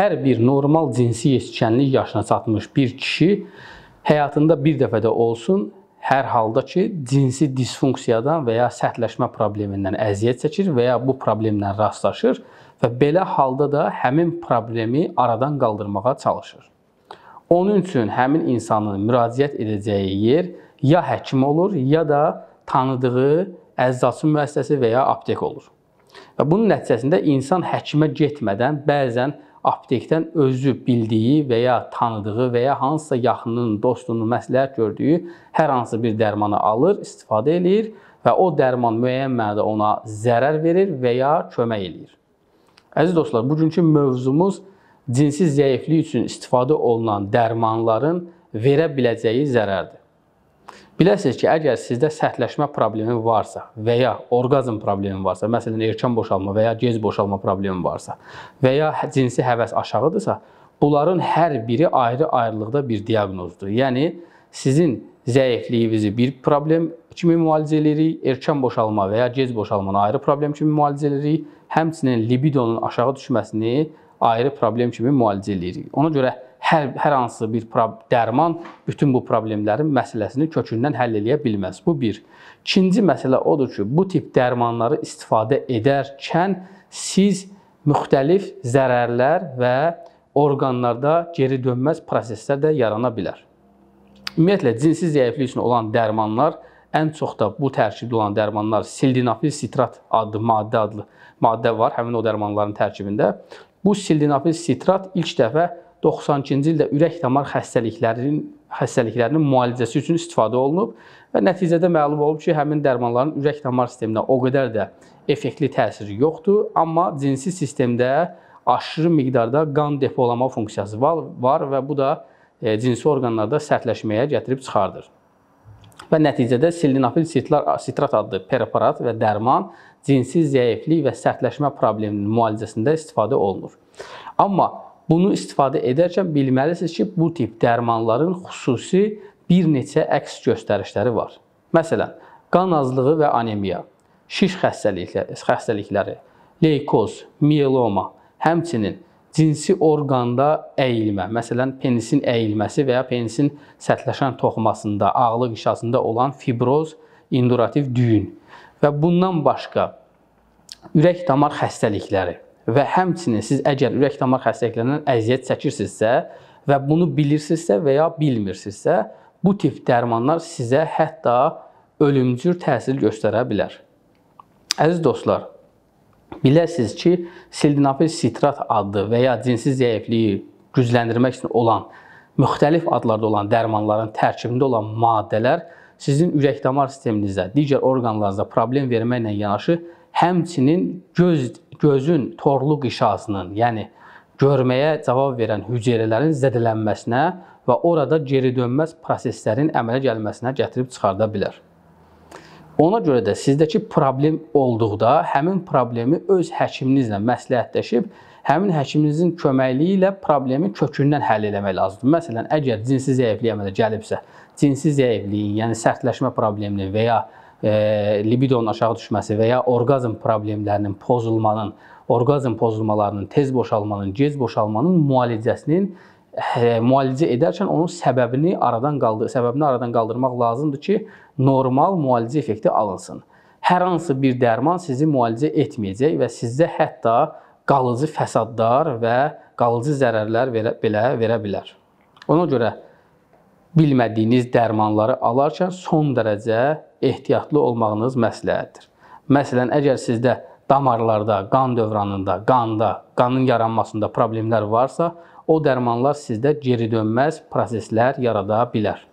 hər bir normal cinsi yetişkənlik yaşına çatmış bir kişi həyatında bir dəfə də olsun hər halda ki, cinsi disfunksiyadan və ya sərtləşmə problemindən əziyyət çəkir və ya bu problemlə rastlaşır və belə halda da həmin problemi aradan qaldırmağa çalışır. Onun üçün həmin insanın müraciət edəcəyi yer ya həkim olur, ya da tanıdığı əzacı müəssisəsi və ya aptek olur. Və bunun nəticəsində insan həkimə getmədən bəzən aptekdən özü bildiyi və ya tanıdığı və ya hansısa yaxınının, dostunun məsləhət gördüyü hər hansı bir dərmanı alır, istifadə eləyir və o dərman müəyyən mənada ona zərər verir və ya kömək eləyir. Əziz dostlar, bugünkü mövzumuz cinsi zəiflik üçün istifadə olunan dərmanların verə biləcəyi zərərdir. Biləsiniz ki, əgər sizdə sərtləşmə problemi varsa və ya orqazm problemi varsa, məsələn, erkən boşalma və ya gec boşalma problemi varsa və ya hə, cinsi həvəs aşağıdırsa, bunların hər biri ayrı-ayrılıqda bir diaqnozdur. Yəni sizin zəifliyinizi bir problem kimi müalicə eləyirik, erkən boşalma və ya gec boşalmanı ayrı problem kimi müalicə eləyirik, həmçinin libidonun aşağı düşməsini ayrı problem kimi müalicə eləyirik. Ona görə hər, hər hansı bir dərman bütün bu problemlərin məsələsini kökündən həll eləyə bilməz. Bu bir. İkinci məsələ odur ki, bu tip dərmanları istifadə edərkən siz müxtəlif zərərlər və orqanlarda geri dönməz proseslər də yarana bilər. Ümumiyyətlə cinsi zəiflik üçün olan dərmanlar ən çox da bu tərkibdə olan dərmanlar sildenafil sitrat adlı maddə adlı maddə var, həmin o dərmanların tərkibində. Bu sildenafil sitrat ilk dəfə 92-ci ildə ürək-damar xəstəliklərinin xəstəliklərinin müalicəsi üçün istifadə olunub və nəticədə məlum olub ki, həmin dərmanların ürək-damar sisteminə o qədər də effektli təsiri yoxdur, amma cinsi sistemdə aşırı miqdarda qan depolama funksiyası var, var və bu da e, cinsi orqanlarda sərtləşməyə gətirib çıxardır. Və nəticədə silinafil sitrat adlı preparat və dərman cinsi zəiflik və sərtləşmə probleminin müalicəsində istifadə olunur. Amma Bunu istifadə edərkən bilməlisiniz ki, bu tip dərmanların xüsusi bir neçə əks göstərişləri var. Məsələn, qan azlığı və anemiya, şiş xəstəlikləri, leykoz, mieloma, həmçinin cinsi orqanda əyilmə, məsələn, penisin əyilməsi və ya penisin sətləşən toxumasında, ağlıq işasında olan fibroz, indurativ düyün və bundan başqa ürək damar xəstəlikləri və həmçinin siz əgər ürək damar xəstəliklərindən əziyyət çəkirsinizsə və bunu bilirsinizsə və ya bilmirsinizsə, bu tip dərmanlar sizə hətta ölümcül təsir göstərə bilər. Əziz dostlar, biləsiniz ki, sildenafil sitrat adlı və ya cinsi zəifliyi gücləndirmək üçün olan müxtəlif adlarda olan dərmanların tərkibində olan maddələr sizin ürək-damar sisteminizə, digər orqanlarınıza problem verməklə yanaşı Həmçinin göz gözün torluq işasının, yəni görməyə cavab verən hüceyrələrin zədələnməsinə və orada geri dönməz proseslərin əmələ gəlməsinə gətirib çıxarda bilər. Ona görə də sizdəki problem olduqda həmin problemi öz həkiminizlə məsləhətləşib, həmin həkiminizin köməkliyi ilə problemi kökündən həll etmək lazımdır. Məsələn, əgər cinsi zəiflik əmələ gəlibsə, cinsi zəifliyin, yəni sərtləşmə problemini və ya e, libidonun aşağı düşməsi və ya orqazm problemlərinin pozulmanın, orqazm pozulmalarının, tez boşalmanın, gec boşalmanın müalicəsinin e, müalicə edərkən onun səbəbini aradan qaldır, səbəbini aradan qaldırmaq lazımdır ki, normal müalicə effekti alınsın. Hər hansı bir dərman sizi müalicə etməyəcək və sizə hətta qalıcı fəsadlar və qalıcı zərərlər verə, belə verə bilər. Ona görə bilmədiyiniz dərmanları alarkən son dərəcə ehtiyatlı olmağınız məsləhətdir. Məsələn, əgər sizdə damarlarda, qan dövranında, qanda, qanın yaranmasında problemlər varsa, o dərmanlar sizdə geri dönməz proseslər yarada bilər.